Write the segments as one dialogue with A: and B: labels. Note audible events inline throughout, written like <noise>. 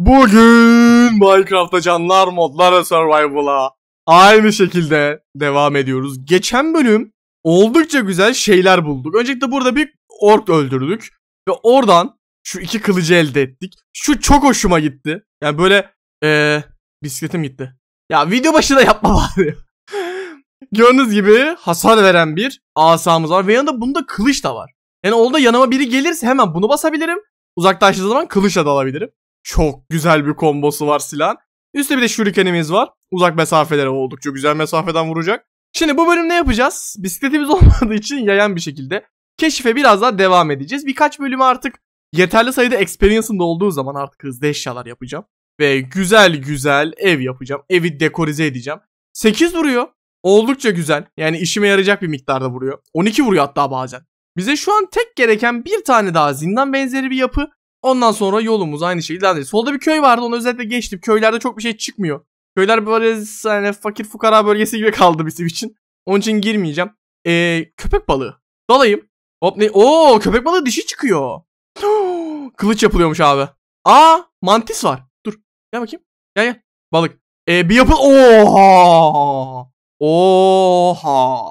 A: Bugün Minecraft'ta canlar modlara survival'a aynı şekilde devam ediyoruz. Geçen bölüm oldukça güzel şeyler bulduk. Öncelikle burada bir ork öldürdük ve oradan şu iki kılıcı elde ettik. Şu çok hoşuma gitti. Yani böyle ee, bisikletim gitti. Ya video başında <laughs> yapma bari. Gördüğünüz gibi hasar veren bir asamız var ve yanında bunda kılıç da var. Yani orada yanıma biri gelirse hemen bunu basabilirim. Uzaklaştığı zaman kılıçla da alabilirim. Çok güzel bir kombosu var silah. Üstte bir de şurikenimiz var. Uzak mesafelere oldukça güzel mesafeden vuracak. Şimdi bu bölüm ne yapacağız? Bisikletimiz <laughs> olmadığı için yayan bir şekilde keşife biraz daha devam edeceğiz. Birkaç bölümü artık yeterli sayıda experience'ın da olduğu zaman artık hızlı eşyalar yapacağım. Ve güzel güzel ev yapacağım. Evi dekorize edeceğim. 8 vuruyor. Oldukça güzel. Yani işime yarayacak bir miktarda vuruyor. 12 vuruyor hatta bazen. Bize şu an tek gereken bir tane daha zindan benzeri bir yapı Ondan sonra yolumuz aynı şekilde ilerledi. Solda bir köy vardı onu özellikle geçtim. Köylerde çok bir şey çıkmıyor. Köyler böyle yani fakir fukara bölgesi gibi kaldı bizim için. Onun için girmeyeceğim. Ee, köpek balığı. Dalayım. Hop ne? Oo köpek balığı dişi çıkıyor. <gasps> Kılıç yapılıyormuş abi. Aa mantis var. Dur. Gel bakayım. Gel gel. Balık. Ee, bir yapıl. Oha. Oha.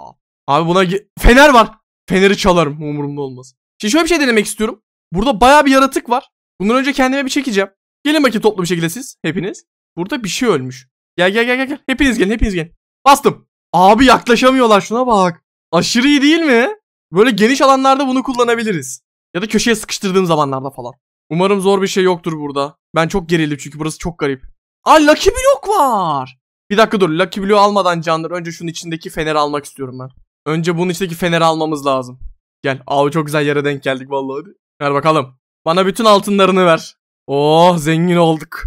A: Abi buna fener var. Feneri çalarım umurumda olmaz. Şimdi şöyle bir şey denemek istiyorum. Burada baya bir yaratık var. Bundan önce kendime bir çekeceğim. Gelin bakayım toplu bir şekilde siz hepiniz. Burada bir şey ölmüş. Gel gel gel gel. gel. Hepiniz gelin hepiniz gelin. Bastım. Abi yaklaşamıyorlar şuna bak. Aşırı iyi değil mi? Böyle geniş alanlarda bunu kullanabiliriz. Ya da köşeye sıkıştırdığım zamanlarda falan. Umarım zor bir şey yoktur burada. Ben çok gerildim çünkü burası çok garip. Aa Lucky Block var. Bir dakika dur. Lucky Block'u almadan canlar. Önce şunun içindeki feneri almak istiyorum ben. Önce bunun içindeki feneri almamız lazım. Gel. Abi çok güzel yere denk geldik vallahi. Ver bakalım. Bana bütün altınlarını ver. Oh zengin olduk.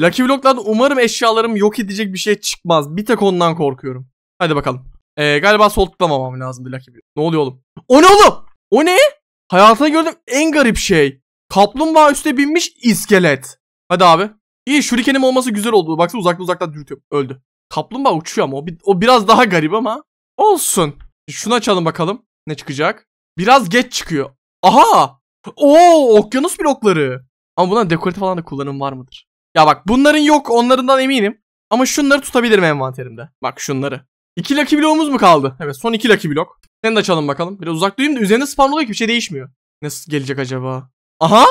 A: Lucky Block'larda umarım eşyalarım yok edecek bir şey çıkmaz. Bir tek ondan korkuyorum. Hadi bakalım. Ee, galiba sol tıklamamam lazımdı Lucky Block. Ne oluyor oğlum? O ne oğlum? O ne? Hayatımda gördüm en garip şey. Kaplumbağa üste binmiş iskelet. Hadi abi. İyi şurikenim olması güzel oldu. Baksana uzakta uzaktan dürtüyor. Öldü. Kaplumbağa uçuyor ama o, o biraz daha garip ama. Olsun. Şunu açalım bakalım. Ne çıkacak? Biraz geç çıkıyor. Aha! Oo okyanus blokları. Ama bunların dekoratif alanda kullanım var mıdır? Ya bak bunların yok onlarından eminim. Ama şunları tutabilirim envanterimde. Bak şunları. İki laki bloğumuz mu kaldı? Evet son iki laki blok. Sen de açalım bakalım. Biraz uzak duyayım da üzerinde spamlıyor ki bir şey değişmiyor. Nasıl gelecek acaba? Aha!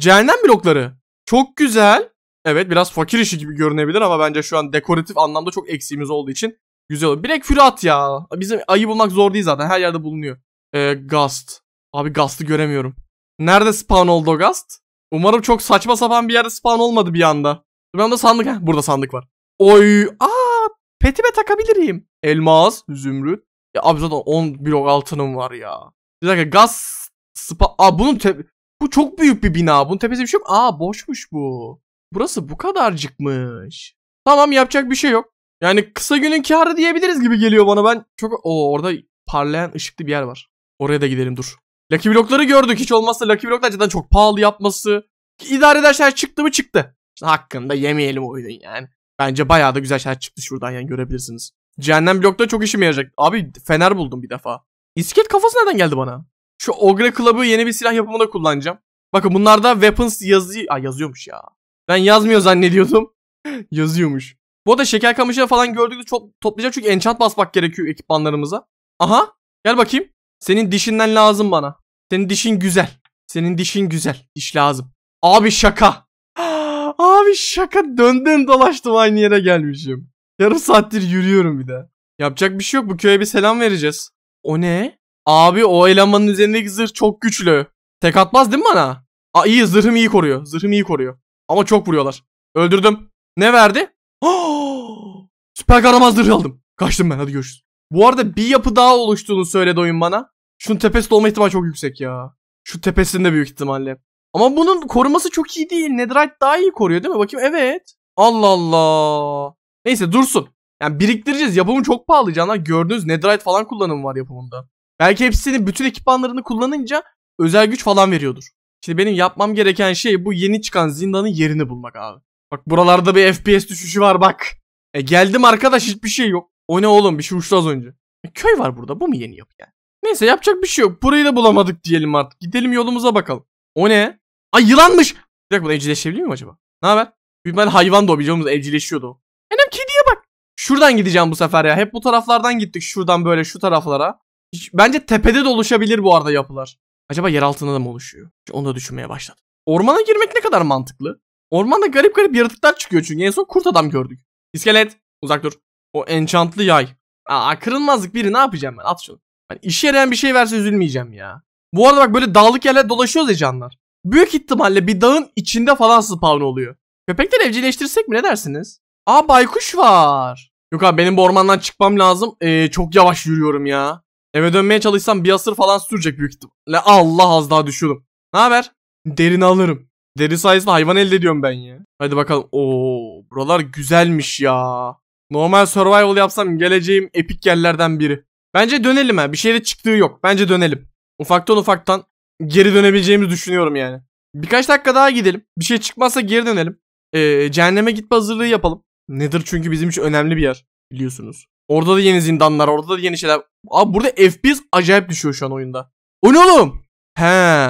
A: Cehennem blokları. Çok güzel. Evet biraz fakir işi gibi görünebilir ama bence şu an dekoratif anlamda çok eksiğimiz olduğu için güzel olur. Bilek fülü at ya. Bizim ayı bulmak zor değil zaten. Her yerde bulunuyor. Ee, Gast. Abi Gast'ı göremiyorum. Nerede spawn oldu o gast? Umarım çok saçma sapan bir yerde spawn olmadı bir anda. Ben anda sandık. Heh, burada sandık var. Oy. Aa, petime takabilirim. Elmas, zümrüt. Ya abi zaten 10 blok altınım var ya. Bir dakika gaz spa... Aa bunun te... Bu çok büyük bir bina. Bunun tepesi bir şey yok. Aa boşmuş bu. Burası bu kadarcıkmış. Tamam yapacak bir şey yok. Yani kısa günün karı diyebiliriz gibi geliyor bana. Ben çok... o orada parlayan ışıklı bir yer var. Oraya da gidelim dur. Lucky Block'ları gördük. Hiç olmazsa Lucky Block'lar cidden çok pahalı yapması. İdare eder şeyler çıktı mı çıktı. İşte hakkında yemeyelim oyunun yani. Bence bayağı da güzel şeyler çıktı şuradan yani görebilirsiniz. Cehennem blokta çok işime yarayacak. Abi fener buldum bir defa. İskelet kafası nereden geldi bana? Şu Ogre Club'ı yeni bir silah yapımında kullanacağım. Bakın bunlarda weapons yazı... Aa yazıyormuş ya. Ben yazmıyor zannediyordum. <laughs> Yazıyormuş. Bu arada şeker kamışı falan gördüğünüz çok toplayacağım çünkü enchant basmak gerekiyor ekipmanlarımıza. Aha gel bakayım. Senin dişinden lazım bana. Senin dişin güzel. Senin dişin güzel. Diş lazım. Abi şaka. <gasps> Abi şaka döndüm dolaştım aynı yere gelmişim. Yarım saattir yürüyorum bir de. Yapacak bir şey yok bu köye bir selam vereceğiz. O ne? Abi o elemanın üzerindeki zırh çok güçlü. Tek atmaz değil mi bana? Aa iyi zırhım iyi koruyor. Zırhım iyi koruyor. Ama çok vuruyorlar. Öldürdüm. Ne verdi? <gasps> Süper kahraman zırhı aldım. Kaçtım ben hadi görüşürüz. Bu arada bir yapı daha oluştuğunu söyledi oyun bana. Şunun tepesinde olma ihtimali çok yüksek ya. Şu tepesinde büyük ihtimalle. Ama bunun koruması çok iyi değil. Netherite daha iyi koruyor değil mi? Bakayım evet. Allah Allah. Neyse dursun. Yani biriktireceğiz. Yapımı çok pahalı canlar. Gördünüz Netherite falan kullanımı var yapımında. Belki hepsinin bütün ekipmanlarını kullanınca özel güç falan veriyordur. Şimdi benim yapmam gereken şey bu yeni çıkan zindanın yerini bulmak abi. Bak buralarda bir FPS düşüşü var bak. E geldim arkadaş hiçbir şey yok. O ne oğlum bir şey uçtu az önce. E, köy var burada bu mu yeni yapı yani? Neyse yapacak bir şey yok. Burayı da bulamadık diyelim artık. Gidelim yolumuza bakalım. O ne? Ay yılanmış. Bir dakika bunu evcilleştirebilir miyim acaba? Ne haber? Büyük ben hayvan da o biliyor musunuz? Evcilleşiyordu o. Annem kediye bak. Şuradan gideceğim bu sefer ya. Hep bu taraflardan gittik. Şuradan böyle şu taraflara. Hiç, bence tepede de oluşabilir bu arada yapılar. Acaba yer altında da mı oluşuyor? Onu da düşünmeye başladım. Ormana girmek ne kadar mantıklı? Ormanda garip garip yaratıklar çıkıyor çünkü. En son kurt adam gördük. İskelet. Uzak dur. O enchantlı yay. Aa kırılmazlık biri ne yapacağım ben? At şunu. Yani işe yarayan bir şey verse üzülmeyeceğim ya. Bu arada bak böyle dağlık yerler dolaşıyoruz ya canlar. Büyük ihtimalle bir dağın içinde falan spawn oluyor. Köpekleri evcilleştirsek mi ne dersiniz? Aa baykuş var. Yok abi benim bu ormandan çıkmam lazım. Ee, çok yavaş yürüyorum ya. Eve dönmeye çalışsam bir asır falan sürecek büyük ihtimalle. Allah az daha düşüyordum. Ne haber? Derin alırım. Deri sayesinde hayvan elde ediyorum ben ya. Hadi bakalım. Oo, buralar güzelmiş ya. Normal survival yapsam geleceğim epik yerlerden biri. Bence dönelim ha. Bir şeyde çıktığı yok. Bence dönelim. Ufaktan ufaktan geri dönebileceğimizi düşünüyorum yani. Birkaç dakika daha gidelim. Bir şey çıkmazsa geri dönelim. Ee, cehenneme gitme hazırlığı yapalım. Nedir çünkü bizim için önemli bir yer. Biliyorsunuz. Orada da yeni zindanlar, orada da yeni şeyler. Abi burada FPS acayip düşüyor şu an oyunda. O ne oğlum? He.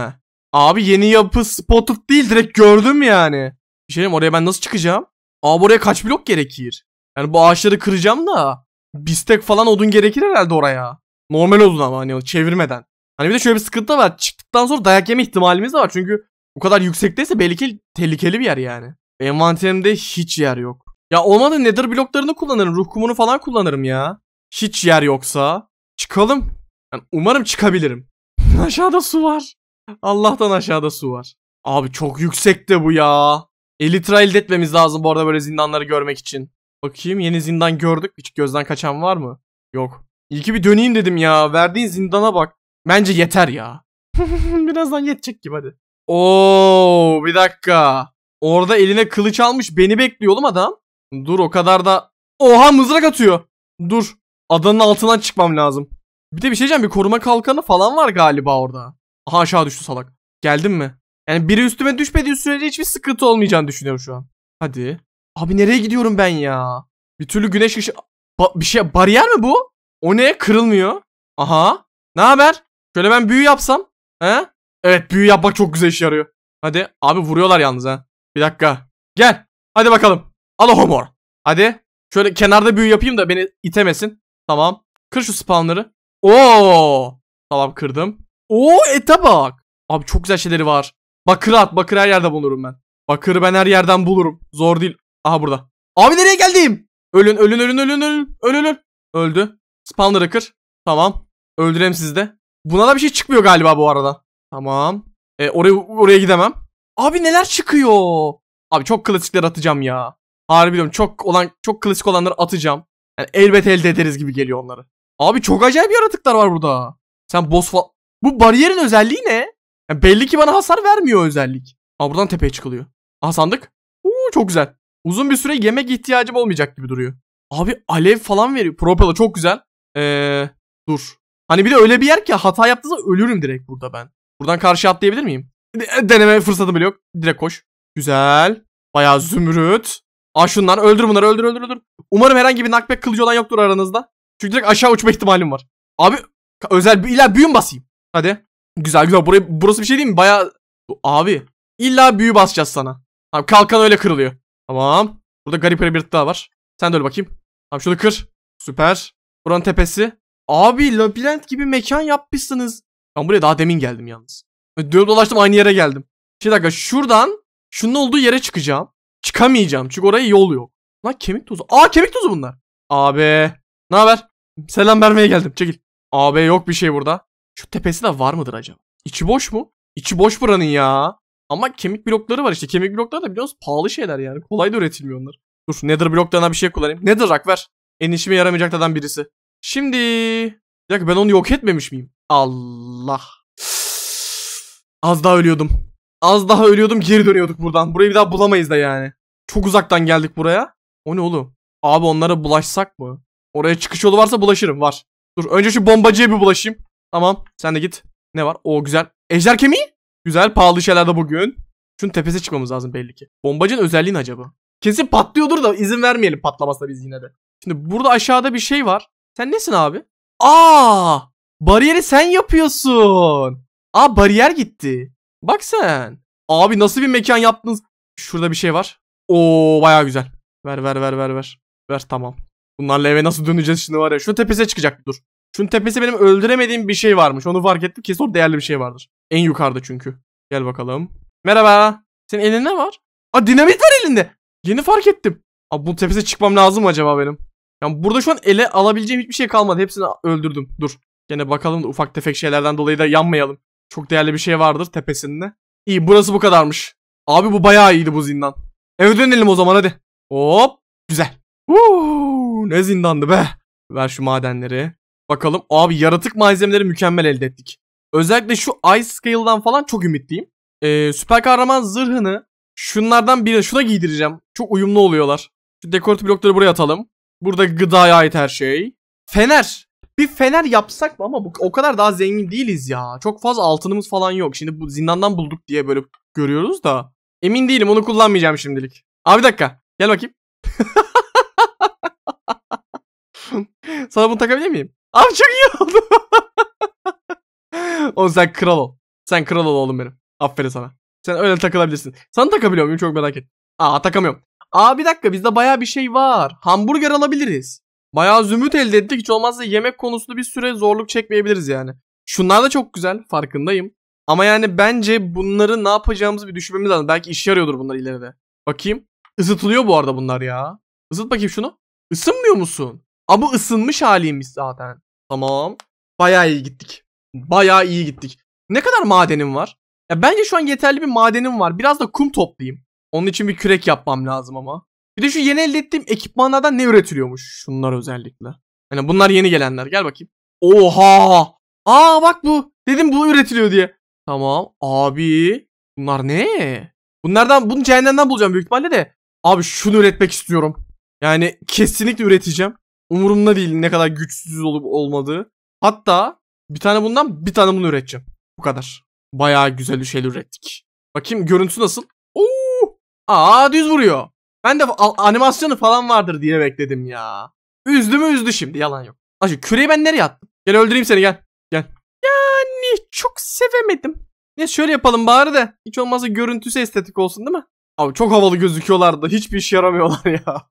A: Abi yeni yapı spotted değil direkt gördüm yani. Bir şey diyeyim, oraya ben nasıl çıkacağım? Abi oraya kaç blok gerekir? Yani bu ağaçları kıracağım da bistek falan odun gerekir herhalde oraya. Normal odun ama hani çevirmeden. Hani bir de şöyle bir sıkıntı da var. Çıktıktan sonra dayak yeme ihtimalimiz de var. Çünkü o kadar yüksekteyse belki tehlikeli bir yer yani. Envanterimde hiç yer yok. Ya olmadı nether bloklarını kullanırım. Ruh kumunu falan kullanırım ya. Hiç yer yoksa. Çıkalım. Yani umarım çıkabilirim. <laughs> aşağıda su var. Allah'tan aşağıda su var. Abi çok yüksekte bu ya. Elitra elde etmemiz lazım bu arada böyle zindanları görmek için. Bakayım yeni zindan gördük. Hiç gözden kaçan var mı? Yok. İyi ki bir döneyim dedim ya. Verdiğin zindana bak. Bence yeter ya. <laughs> Birazdan yetecek gibi hadi. Oo bir dakika. Orada eline kılıç almış beni bekliyor oğlum adam. Dur o kadar da. Oha mızrak atıyor. Dur. Adanın altından çıkmam lazım. Bir de bir şey diyeceğim bir koruma kalkanı falan var galiba orada. Aha aşağı düştü salak. Geldim mi? Yani biri üstüme düşmediği sürece hiçbir sıkıntı olmayacağını düşünüyorum şu an. Hadi. Abi nereye gidiyorum ben ya? Bir türlü güneş ışığı... Ba bir şey bariyer mi bu? O ne? Kırılmıyor. Aha. Ne haber? Şöyle ben büyü yapsam. He? Evet büyü yapmak çok güzel işe yarıyor. Hadi. Abi vuruyorlar yalnız ha. Bir dakika. Gel. Hadi bakalım. Al homor. Hadi. Şöyle kenarda büyü yapayım da beni itemesin. Tamam. Kır şu spawnları. Oo. Tamam kırdım. Oo ete bak. Abi çok güzel şeyleri var. Bakır at. Bakır her yerde bulurum ben. Bakırı ben her yerden bulurum. Zor değil. Aha burada. Abi nereye geldim? Ölün ölün ölün ölün ölün. Öl ölün. Öldü. Spawner'ı kır. Tamam. Öldürem sizde. Buna da bir şey çıkmıyor galiba bu arada. Tamam. E, oraya, oraya gidemem. Abi neler çıkıyor? Abi çok klasikler atacağım ya. Harbi çok olan çok klasik olanları atacağım. Yani elbet elde ederiz gibi geliyor onları. Abi çok acayip yaratıklar var burada. Sen boss fa... Bu bariyerin özelliği ne? Yani belli ki bana hasar vermiyor özellik. Aa buradan tepeye çıkılıyor. Aha sandık. Oo, çok güzel. Uzun bir süre yemek ihtiyacım olmayacak gibi duruyor. Abi alev falan veriyor. Propeller çok güzel. Ee, dur. Hani bir de öyle bir yer ki hata yaptığınızda ölürüm direkt burada ben. Buradan karşı atlayabilir miyim? E, deneme fırsatı bile yok. Direkt koş. Güzel. Bayağı zümrüt. Aa şunlar öldür bunları öldür öldür öldür. Umarım herhangi bir knockback kılıcı olan yoktur aranızda. Çünkü direkt aşağı uçma ihtimalim var. Abi özel bir illa büyüm basayım. Hadi. Güzel güzel. Burayı, burası bir şey değil mi? Bayağı abi illa büyü basacağız sana. Abi kalkan öyle kırılıyor. Tamam. Burada garip garip bir daha var. Sen de öyle bakayım. Tamam şunu kır. Süper. Buranın tepesi. Abi labirent gibi mekan yapmışsınız. Ben buraya daha demin geldim yalnız. Dönüp dolaştım aynı yere geldim. Bir şey dakika şuradan şunun olduğu yere çıkacağım. Çıkamayacağım çünkü oraya yol yok. Lan kemik tozu. Aa kemik tozu bunlar. Abi. Ne haber? Selam vermeye geldim. Çekil. Abi yok bir şey burada. Şu tepesi de var mıdır acaba? İçi boş mu? İçi boş buranın ya. Ama kemik blokları var işte. Kemik blokları da biliyorsunuz pahalı şeyler yani. Kolay da üretilmiyor onlar. Dur nether bloklarına bir şey kullanayım. Nether rak ver. En işime yaramayacak yaramayacaklardan birisi. Şimdi... Bir ben onu yok etmemiş miyim? Allah. Az daha ölüyordum. Az daha ölüyordum geri dönüyorduk buradan. Burayı bir daha bulamayız da yani. Çok uzaktan geldik buraya. O ne oğlum? Abi onlara bulaşsak mı? Oraya çıkış yolu varsa bulaşırım var. Dur önce şu bombacıya bir bulaşayım. Tamam sen de git. Ne var? O güzel. Ejder kemiği? Güzel pahalı şeyler de bugün. Şunun tepesi çıkmamız lazım belli ki. Bombacın özelliği ne acaba? Kesin patlıyordur da izin vermeyelim patlamasına biz yine de. Şimdi burada aşağıda bir şey var. Sen nesin abi? Aa! Bariyeri sen yapıyorsun. Aa bariyer gitti. Bak sen. Abi nasıl bir mekan yaptınız? Şurada bir şey var. Oo baya güzel. Ver ver ver ver ver. Ver tamam. Bunlarla eve nasıl döneceğiz şimdi var ya. Şu tepesine çıkacak dur. Şunun tepesi benim öldüremediğim bir şey varmış. Onu fark ettim. Kesin orada değerli bir şey vardır. En yukarıda çünkü. Gel bakalım. Merhaba. Senin elinde ne var? Aa dinamit var elinde. Yeni fark ettim. Abi bu tepesine çıkmam lazım acaba benim? Yani burada şu an ele alabileceğim hiçbir şey kalmadı. Hepsini öldürdüm. Dur. Gene bakalım da ufak tefek şeylerden dolayı da yanmayalım. Çok değerli bir şey vardır tepesinde. İyi burası bu kadarmış. Abi bu bayağı iyiydi bu zindan. Eve dönelim o zaman hadi. Hop. Güzel. Uuu, ne zindandı be. Ver şu madenleri. Bakalım. Abi yaratık malzemeleri mükemmel elde ettik. Özellikle şu Ice Scale'dan falan çok ümitliyim. Ee, süper kahraman zırhını şunlardan birine şuna giydireceğim. Çok uyumlu oluyorlar. Şu dekoratif blokları buraya atalım. Burada gıdaya ait her şey. Fener. Bir fener yapsak mı ama bu, o kadar daha zengin değiliz ya. Çok fazla altınımız falan yok. Şimdi bu zindandan bulduk diye böyle görüyoruz da. Emin değilim onu kullanmayacağım şimdilik. Abi bir dakika. Gel bakayım. <laughs> Sana bunu takabilir miyim? Abi çok iyi oldu. <laughs> Oğlum sen kral ol. Sen kral ol oğlum benim. Aferin sana. Sen öyle takılabilirsin. Sana takabiliyor muyum çok merak et. Aa takamıyorum. Aa bir dakika bizde baya bir şey var. Hamburger alabiliriz. Baya zümrüt elde ettik. Hiç olmazsa yemek konusunda bir süre zorluk çekmeyebiliriz yani. Şunlar da çok güzel farkındayım. Ama yani bence bunları ne yapacağımızı bir düşünmemiz lazım. Belki işe yarıyordur bunlar ileride. Bakayım. Isıtılıyor bu arada bunlar ya. Isıt bakayım şunu. Isınmıyor musun? Aa ısınmış haliymiş zaten. Tamam. Bayağı iyi gittik. Bayağı iyi gittik. Ne kadar madenim var? Ya bence şu an yeterli bir madenim var. Biraz da kum toplayayım. Onun için bir kürek yapmam lazım ama. Bir de şu yeni elde ettiğim ekipmanlardan ne üretiliyormuş? Şunlar özellikle. Hani bunlar yeni gelenler. Gel bakayım. Oha! Aa bak bu. Dedim bu üretiliyor diye. Tamam. Abi. Bunlar ne? Bunlardan bunu cehennemden bulacağım büyük ihtimalle de. Abi şunu üretmek istiyorum. Yani kesinlikle üreteceğim. Umurumda değil ne kadar güçsüz olup olmadığı. Hatta bir tane bundan bir tane bunu üreteceğim. Bu kadar. Bayağı güzel bir şey ürettik. Bakayım görüntüsü nasıl? Oo! Aa düz vuruyor. Ben de animasyonu falan vardır diye bekledim ya. Üzdü mü üzdü şimdi yalan yok. Lan küreyi ben nereye attım? Gel öldüreyim seni gel. Gel. Yani çok sevemedim. Ne şöyle yapalım bari de. Hiç olmazsa görüntüsü estetik olsun değil mi? Abi çok havalı gözüküyorlardı. Hiçbir işe yaramıyorlar <laughs> ya.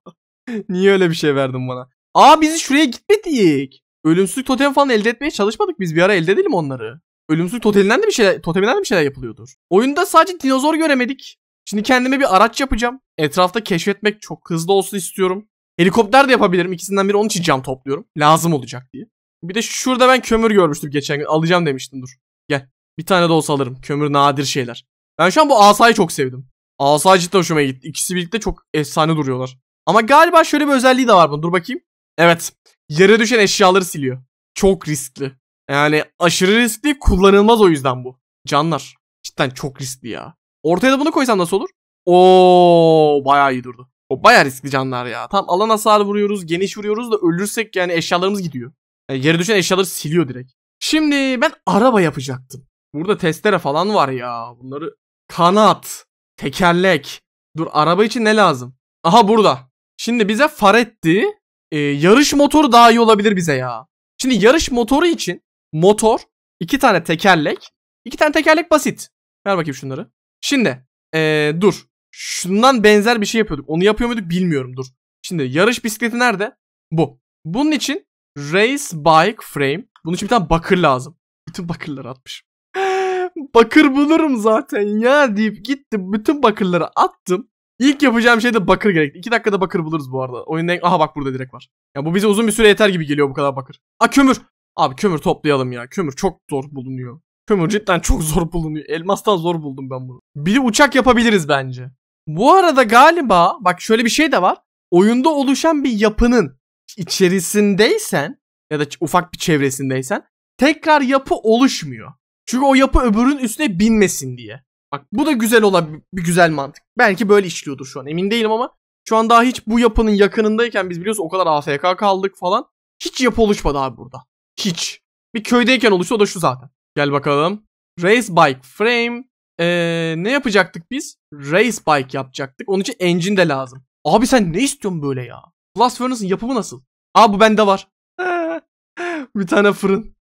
A: Niye öyle bir şey verdin bana? Aa bizi şuraya gitmedik. Ölümsüzlük totemi falan elde etmeye çalışmadık biz bir ara elde edelim onları. Ölümsüzlük toteminden de bir şeyler, toteminden de bir şeyler yapılıyordur. Oyunda sadece dinozor göremedik. Şimdi kendime bir araç yapacağım. Etrafta keşfetmek çok hızlı olsun istiyorum. Helikopter de yapabilirim. İkisinden biri onun için cam topluyorum. Lazım olacak diye. Bir de şurada ben kömür görmüştüm geçen gün. Alacağım demiştim dur. Gel. Bir tane de olsa alırım. Kömür nadir şeyler. Ben şu an bu asayı çok sevdim. Asayı cidden hoşuma gitti. İkisi birlikte çok efsane duruyorlar. Ama galiba şöyle bir özelliği de var bunun. Dur bakayım. Evet. Yere düşen eşyaları siliyor. Çok riskli. Yani aşırı riskli kullanılmaz o yüzden bu. Canlar. Cidden çok riskli ya. Ortaya da bunu koysan nasıl olur? Oo bayağı iyi durdu. O bayağı riskli canlar ya. Tam alan hasarı vuruyoruz, geniş vuruyoruz da ölürsek yani eşyalarımız gidiyor. Yani e, yere düşen eşyaları siliyor direkt. Şimdi ben araba yapacaktım. Burada testere falan var ya. Bunları kanat, tekerlek. Dur araba için ne lazım? Aha burada. Şimdi bize faretti, e, yarış motoru daha iyi olabilir bize ya. Şimdi yarış motoru için motor, iki tane tekerlek. iki tane tekerlek basit. Ver bakayım şunları. Şimdi e, dur. Şundan benzer bir şey yapıyorduk. Onu yapıyor muyduk bilmiyorum dur. Şimdi yarış bisikleti nerede? Bu. Bunun için race bike frame. Bunun için bir tane bakır lazım. Bütün bakırları atmışım. <gasps> bakır bulurum zaten ya deyip gittim bütün bakırları attım. İlk yapacağım şey de bakır gerekti. 2 dakikada bakır buluruz bu arada. Oyunda aha bak burada direkt var. Ya bu bize uzun bir süre yeter gibi geliyor bu kadar bakır. A kömür. Abi kömür toplayalım ya. Kömür çok zor bulunuyor. Kömür cidden çok zor bulunuyor. Elmastan zor buldum ben bunu. Bir de uçak yapabiliriz bence. Bu arada galiba bak şöyle bir şey de var. Oyunda oluşan bir yapının içerisindeysen ya da ufak bir çevresindeysen tekrar yapı oluşmuyor. Çünkü o yapı öbürün üstüne binmesin diye. Bak bu da güzel olan bir güzel mantık. Belki böyle işliyordur şu an emin değilim ama şu an daha hiç bu yapının yakınındayken biz biliyoruz o kadar AFK kaldık falan. Hiç yapı oluşmadı abi burada. Hiç. Bir köydeyken oluştu o da şu zaten. Gel bakalım. Race bike frame. Ee, ne yapacaktık biz? Race bike yapacaktık. Onun için engine de lazım. Abi sen ne istiyorsun böyle ya? Blast Furnace'ın yapımı nasıl? Aa bu bende var. <laughs> bir tane fırın.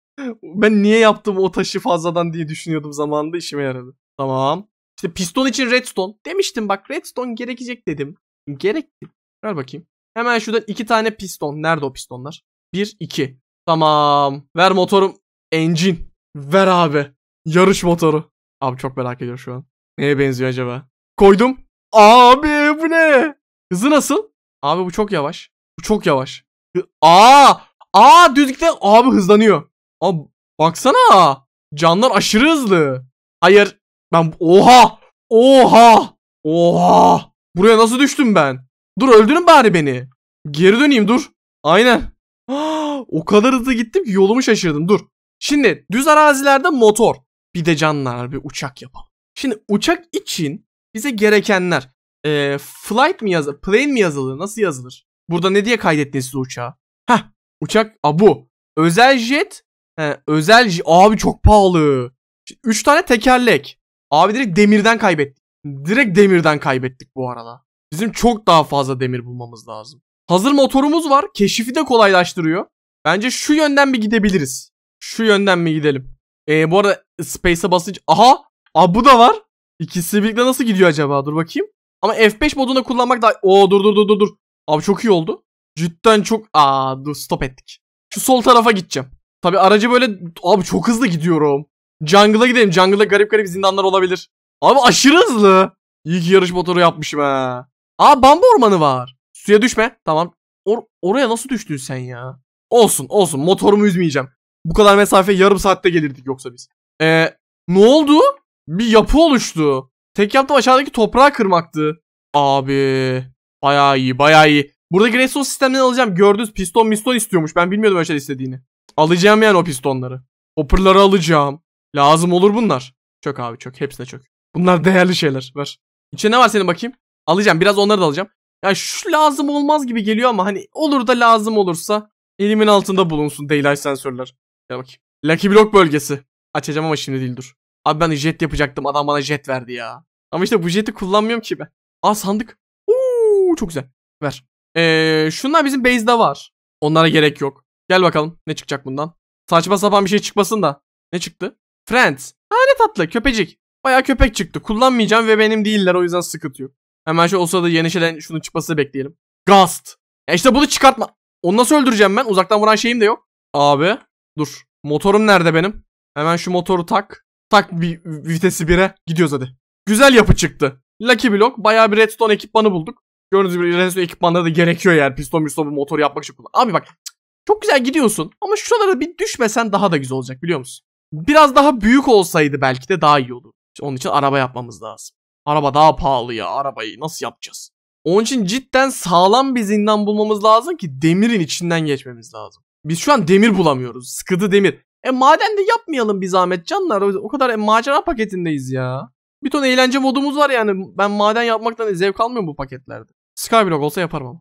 A: Ben niye yaptım o taşı fazladan diye düşünüyordum zamanında işime yaradı. Tamam. İşte piston için redstone. Demiştim bak redstone gerekecek dedim. Gerekti. Ver bakayım. Hemen şuradan iki tane piston. Nerede o pistonlar? Bir, iki. Tamam. Ver motorum. Engine. Ver abi. Yarış motoru. Abi çok merak ediyorum şu an. Neye benziyor acaba? Koydum. Abi bu ne? Hızı nasıl? Abi bu çok yavaş. Bu çok yavaş. Aa! Aa düzlükte abi hızlanıyor. Abi baksana. Canlar aşırı hızlı. Hayır. Ben oha! Oha! Oha! Buraya nasıl düştüm ben? Dur öldürün bari beni. Geri döneyim dur. Aynen. <gasps> o kadar hızlı gittim ki yolumu şaşırdım. Dur. Şimdi düz arazilerde motor. Bir de canlar bir uçak yapalım. Şimdi uçak için bize gerekenler. E, flight mi yazılır? Plane mi yazılır? Nasıl yazılır? Burada ne diye kaydettiniz siz uçağı? Heh. Uçak. A bu. Özel jet. He, özel jet. Abi çok pahalı. 3 tane tekerlek. Abi direkt demirden kaybettik. Direkt demirden kaybettik bu arada. Bizim çok daha fazla demir bulmamız lazım. Hazır motorumuz var. Keşifi de kolaylaştırıyor. Bence şu yönden bir gidebiliriz. Şu yönden mi gidelim? Ee, bu arada Space'e basınca... Aha! Aa, bu da var. İkisi birlikte nasıl gidiyor acaba? Dur bakayım. Ama F5 modunda kullanmak da... Oo dur dur dur dur dur. Abi çok iyi oldu. Cidden çok... Aa dur stop ettik. Şu sol tarafa gideceğim. Tabi aracı böyle... Abi çok hızlı gidiyorum. Jungle'a gidelim. Jungle'da garip garip zindanlar olabilir. Abi aşırı hızlı. İyi ki yarış motoru yapmışım ha. Aa bambu ormanı var. Suya düşme. Tamam. Or oraya nasıl düştün sen ya? Olsun olsun motorumu üzmeyeceğim. Bu kadar mesafe yarım saatte gelirdik yoksa biz. Ee, ne oldu? Bir yapı oluştu. Tek yaptığım aşağıdaki toprağı kırmaktı. Abi. Bayağı iyi bayağı iyi. Buradaki redstone sistemden alacağım. Gördünüz piston piston istiyormuş. Ben bilmiyordum öyle şey istediğini. Alacağım yani o pistonları. Hopperları alacağım. Lazım olur bunlar. Çök abi çök. Hepsine çök. Bunlar değerli şeyler. Ver. İçine ne var senin bakayım? Alacağım. Biraz onları da alacağım. Yani şu lazım olmaz gibi geliyor ama hani olur da lazım olursa elimin altında bulunsun daylight sensörler. Ya bakayım. Lucky Block bölgesi. Açacağım ama şimdi değil dur. Abi ben jet yapacaktım. Adam bana jet verdi ya. Ama işte bu jeti kullanmıyorum ki ben. Aa sandık. Uuu çok güzel. Ver. Ee, şunlar bizim base'de var. Onlara gerek yok. Gel bakalım ne çıkacak bundan. Saçma sapan bir şey çıkmasın da. Ne çıktı? Friends. Ha ne tatlı köpecik. Baya köpek çıktı. Kullanmayacağım ve benim değiller o yüzden sıkıntı yok. Hemen şu o sırada yeni şunun çıkması bekleyelim. Gast. Ya işte bunu çıkartma. Onu nasıl öldüreceğim ben? Uzaktan vuran şeyim de yok. Abi dur. Motorum nerede benim? Hemen şu motoru tak. Tak bir vitesi 1'e. Gidiyoruz hadi. Güzel yapı çıktı. Lucky Block. Baya bir redstone ekipmanı bulduk. Gördüğünüz gibi redstone ekipmanları da gerekiyor yani. Piston piston bu motoru yapmak için kullan. Abi bak. Çok güzel gidiyorsun. Ama şuralara bir düşmesen daha da güzel olacak biliyor musun? biraz daha büyük olsaydı belki de daha iyi olur. İşte onun için araba yapmamız lazım. Araba daha pahalı ya. Arabayı nasıl yapacağız? Onun için cidden sağlam bir zindan bulmamız lazım ki demirin içinden geçmemiz lazım. Biz şu an demir bulamıyoruz. Sıkıdı demir. E maden de yapmayalım bir zahmet canlar. O kadar e, macera paketindeyiz ya. Bir ton eğlence modumuz var yani. Ben maden yapmaktan zevk almıyorum bu paketlerde. Skyblock olsa yaparım ama.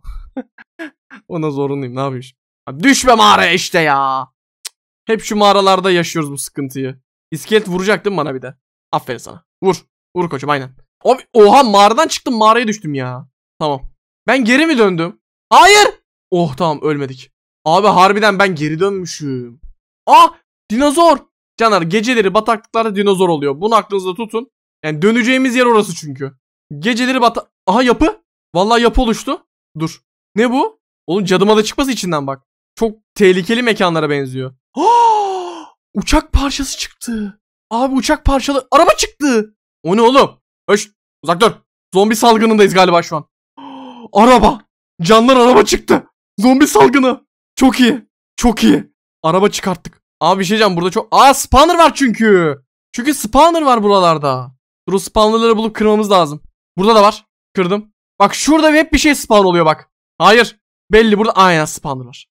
A: <laughs> Ona zorunluyum ne yapayım şimdi? Düşme mağaraya işte ya. Hep şu mağaralarda yaşıyoruz bu sıkıntıyı. İskelet vuracak değil mi bana bir de? Aferin sana. Vur. Vur koçum aynen. Abi oha mağaradan çıktım mağaraya düştüm ya. Tamam. Ben geri mi döndüm? Hayır. Oh tamam ölmedik. Abi harbiden ben geri dönmüşüm. Ah dinozor. Canlar geceleri bataklıklarda dinozor oluyor. Bunu aklınızda tutun. Yani döneceğimiz yer orası çünkü. Geceleri bata... Aha yapı. Vallahi yapı oluştu. Dur. Ne bu? Oğlum cadıma da çıkması içinden bak çok tehlikeli mekanlara benziyor. <gasps> uçak parçası çıktı. Abi uçak parçalı araba çıktı. O ne oğlum? Öş uzak dur. Zombi salgınındayız galiba şu an. <gasps> araba. Canlar araba çıktı. Zombi salgını. Çok iyi. Çok iyi. Araba çıkarttık. Abi bir şey diyeceğim burada çok... Aa spawner var çünkü. Çünkü spawner var buralarda. Dur spawnerları bulup kırmamız lazım. Burada da var. Kırdım. Bak şurada hep bir şey spawn oluyor bak. Hayır. Belli burada aynen spawn var.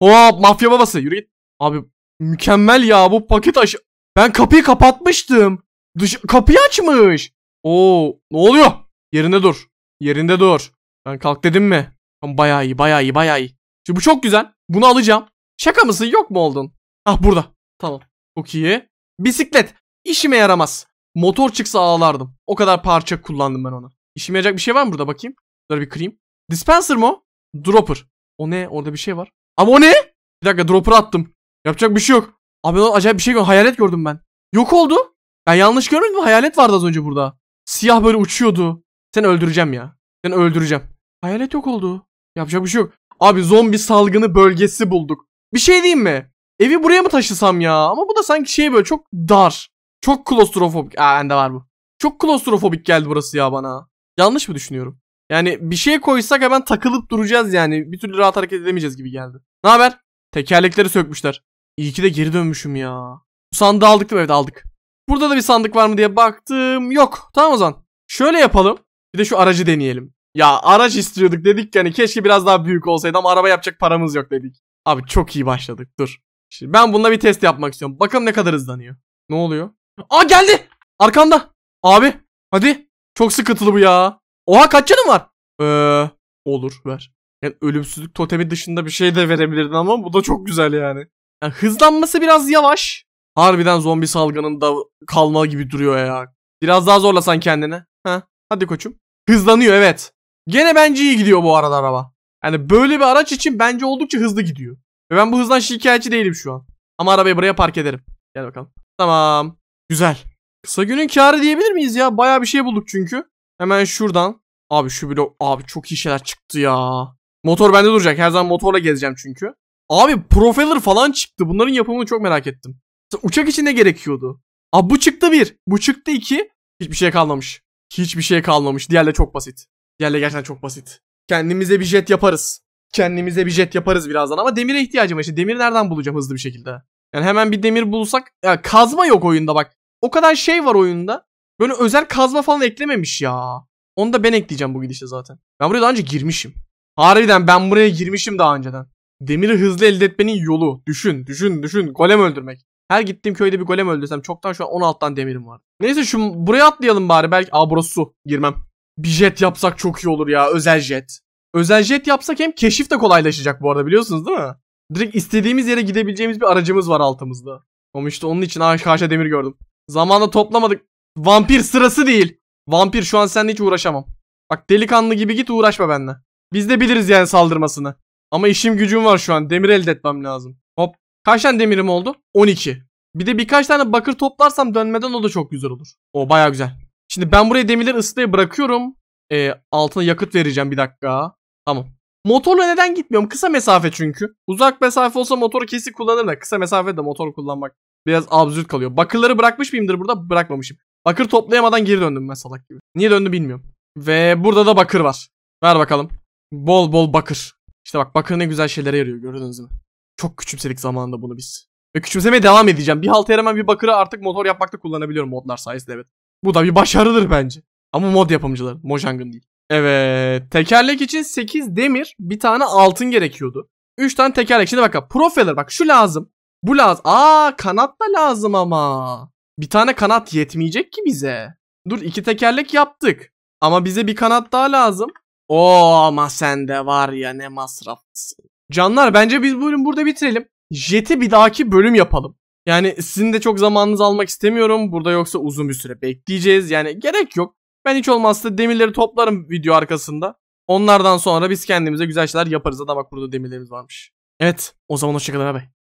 A: Oo mafya babası yürü git. Abi mükemmel ya bu paket aşı. Ben kapıyı kapatmıştım. Dış kapıyı açmış. Oo ne oluyor? Yerinde dur. Yerinde dur. Ben kalk dedim mi? Bayağı iyi bayağı iyi bayağı iyi. Şimdi bu çok güzel. Bunu alacağım. Şaka mısın yok mu oldun? Ah burada. Tamam. Çok iyi. Bisiklet. İşime yaramaz. Motor çıksa ağlardım. O kadar parça kullandım ben ona. İşime yarayacak bir şey var mı burada bakayım? Dur bir kırayım. Dispenser mı o? Dropper. O ne? Orada bir şey var. Ama o ne? Bir dakika dropper attım. Yapacak bir şey yok. Abi lan acayip bir şey gördüm. Hayalet gördüm ben. Yok oldu. Ben yanlış görmedim mi? Hayalet vardı az önce burada. Siyah böyle uçuyordu. Seni öldüreceğim ya. Seni öldüreceğim. Hayalet yok oldu. Yapacak bir şey yok. Abi zombi salgını bölgesi bulduk. Bir şey diyeyim mi? Evi buraya mı taşısam ya? Ama bu da sanki şey böyle çok dar. Çok klostrofobik. Aa bende var bu. Çok klostrofobik geldi burası ya bana. Yanlış mı düşünüyorum? Yani bir şey koysak hemen takılıp duracağız yani. Bir türlü rahat hareket edemeyeceğiz gibi geldi. Ne haber? Tekerlekleri sökmüşler. İyi ki de geri dönmüşüm ya. Bu sandığı aldık değil mi? Evet aldık. Burada da bir sandık var mı diye baktım. Yok. Tamam o zaman. Şöyle yapalım. Bir de şu aracı deneyelim. Ya araç istiyorduk dedik yani keşke biraz daha büyük olsaydı ama araba yapacak paramız yok dedik. Abi çok iyi başladık dur. Şimdi ben bununla bir test yapmak istiyorum. Bakalım ne kadar hızlanıyor. Ne oluyor? Aa geldi. Arkanda. Abi hadi. Çok sıkıntılı bu ya. Oha kaç canım var? Ee, olur ver. Yani ölümsüzlük totemi dışında bir şey de verebilirdin ama bu da çok güzel yani. yani hızlanması biraz yavaş. Harbiden zombi salgınında kalma gibi duruyor ya. Biraz daha zorlasan kendini. Ha, hadi koçum. Hızlanıyor evet. Gene bence iyi gidiyor bu arada araba. Yani böyle bir araç için bence oldukça hızlı gidiyor. Ve ben bu hızdan şikayetçi değilim şu an. Ama arabayı buraya park ederim. Gel bakalım. Tamam. Güzel. Kısa günün karı diyebilir miyiz ya? Baya bir şey bulduk çünkü. Hemen şuradan. Abi şu blok. Abi çok iyi şeyler çıktı ya. Motor bende duracak. Her zaman motorla gezeceğim çünkü. Abi profiler falan çıktı. Bunların yapımını çok merak ettim. Uçak için ne gerekiyordu? Abi bu çıktı bir. Bu çıktı iki. Hiçbir şey kalmamış. Hiçbir şey kalmamış. Diğerleri çok basit. Diğerleri gerçekten çok basit. Kendimize bir jet yaparız. Kendimize bir jet yaparız birazdan ama demire ihtiyacım var. İşte demiri nereden bulacağım hızlı bir şekilde? Yani hemen bir demir bulsak. Ya kazma yok oyunda bak. O kadar şey var oyunda. Böyle özel kazma falan eklememiş ya. Onu da ben ekleyeceğim bu gidişte zaten. Ben buraya daha önce girmişim. Harbiden ben buraya girmişim daha önceden. Demiri hızlı elde etmenin yolu. Düşün, düşün, düşün. Golem öldürmek. Her gittiğim köyde bir golem öldürsem çoktan şu an 16'dan demirim var. Neyse şu buraya atlayalım bari. Belki aa burası su. Girmem. Bir jet yapsak çok iyi olur ya. Özel jet. Özel jet yapsak hem keşif de kolaylaşacak bu arada biliyorsunuz değil mi? Direkt istediğimiz yere gidebileceğimiz bir aracımız var altımızda. Ama işte onun için karşı demir gördüm. Zamanında toplamadık. Vampir sırası değil. Vampir şu an seninle hiç uğraşamam. Bak delikanlı gibi git uğraşma benimle. Biz de biliriz yani saldırmasını. Ama işim gücüm var şu an. Demir elde etmem lazım. Hop. Kaç tane demirim oldu? 12. Bir de birkaç tane bakır toplarsam dönmeden o da çok güzel olur. O baya güzel. Şimdi ben buraya demirleri ısıtaya bırakıyorum. Ee, altına yakıt vereceğim bir dakika. Tamam. Motorla neden gitmiyorum? Kısa mesafe çünkü. Uzak mesafe olsa motoru kesik kullanırım da. Kısa mesafede motor kullanmak biraz absürt kalıyor. Bakırları bırakmış mıyımdır burada? Bırakmamışım. Bakır toplayamadan geri döndüm ben salak gibi. Niye döndü bilmiyorum. Ve burada da bakır var. Ver bakalım. Bol bol bakır. İşte bak bakır ne güzel şeylere yarıyor gördünüz mü? Çok küçümsedik zamanında bunu biz. Ve küçümsemeye devam edeceğim. Bir halta yaramam bir bakırı artık motor yapmakta kullanabiliyorum modlar sayesinde evet. Bu da bir başarıdır bence. Ama mod yapımcıları. Mojang'ın değil. Evet. Tekerlek için 8 demir bir tane altın gerekiyordu. 3 tane tekerlek. Şimdi bak. profiler bak şu lazım. Bu lazım. Aa kanat da lazım ama. Bir tane kanat yetmeyecek ki bize. Dur iki tekerlek yaptık. Ama bize bir kanat daha lazım. Oo ama sende var ya ne masraflısın. Canlar bence biz bölüm burada bitirelim. Jet'i bir dahaki bölüm yapalım. Yani sizin de çok zamanınızı almak istemiyorum. Burada yoksa uzun bir süre bekleyeceğiz. Yani gerek yok. Ben hiç olmazsa demirleri toplarım video arkasında. Onlardan sonra biz kendimize güzel şeyler yaparız. Adam bak burada demirlerimiz varmış. Evet o zaman hoşçakalın abi.